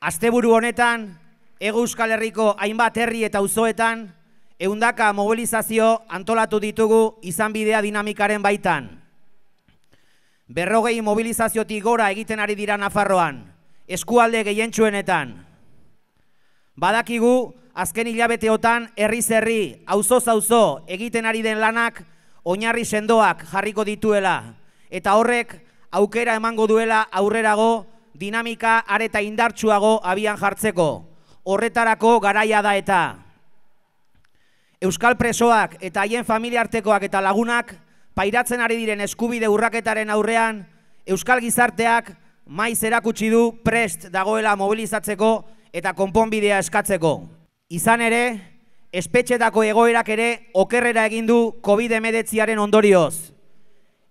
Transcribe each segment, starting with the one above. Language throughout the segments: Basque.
Asteburu honetan, Ego Euskal Herriko hainbat herri eta auzoetan ehundaka mobilizazio antolatu ditugu izan bidea dinamikaren baitan. Berrogei mobilizaziotik gora egiten ari dira Nafarroan, eskualde gehientsuenetan. Badakigu azken hilabeteotan herri herri, auzo auzo egiten ari den lanak oinarri sendoak jarriko dituela eta horrek aukera emango duela aurrerago dinamika areta indartsuago abian jartzeko. Horretarako garaia da eta. Euskal presoak eta haien familiartekoak eta lagunak pairatzen ari diren eskubide urraketaren aurrean Euskal gizarteak maiz erakutsi du prest dagoela mobilizatzeko eta konponbidea eskatzeko. Izan ere, espetxetako egoerak ere okerrera egin du COVID-19 ondorioz.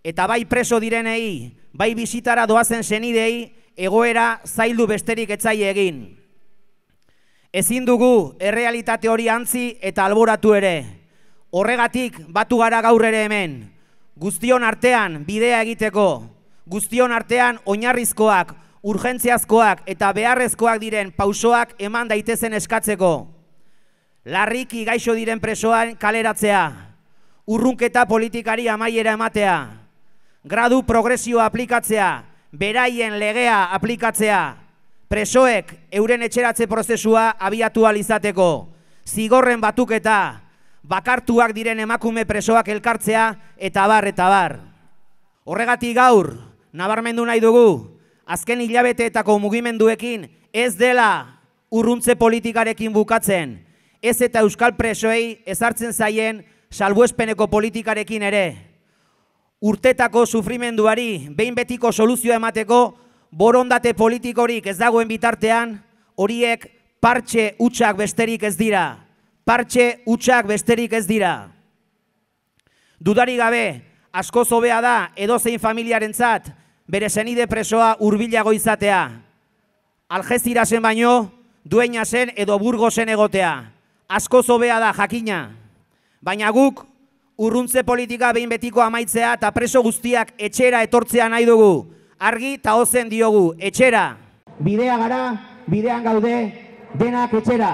Eta bai preso direnei, bai bizitara doazen zenidei, egoera zaildu besterik etzai egin. Ezin dugu errealitate hori antzi eta alboratu ere. Horregatik batu gara gaur ere hemen. Guztion artean bidea egiteko. Guztion artean oinarrizkoak, urgentziazkoak eta beharrezkoak diren pausoak eman daitezen eskatzeko. Larriki gaixo diren presoan kaleratzea. Urrunketa politikari amaiera ematea. Gradu progresio aplikatzea, beraien legea aplikatzea, presoek euren etxeratze prozesua abiatu alizateko, zigorren batuketa, bakartuak diren emakume presoak elkartzea, eta bar, eta bar. Horregatik gaur, nabarmendu nahi dugu, azken hilabeteetako mugimenduekin ez dela urruntze politikarekin bukatzen, ez eta euskal presoei ezartzen zaien salbuespeneko politikarekin ere urtetako sufrimenduari behin betiko soluzioa emateko borondate politikorik ez dagoen bitartean horiek partxe hutsak besterik ez dira. Partxe hutsak besterik ez dira. Dudari gabe, asko zobea da edozein familiarentzat bere zenide presoa hurbilago izatea. Algezira zen baino, duena zen edo burgo zen egotea. Asko zobea da jakina. Baina guk Urruntze politika behin betiko amaitzea eta preso guztiak etxera etortzea nahi dugu. Argi eta ozen diogu, etxera! Bidea gara, bidean gaude, denak etxera!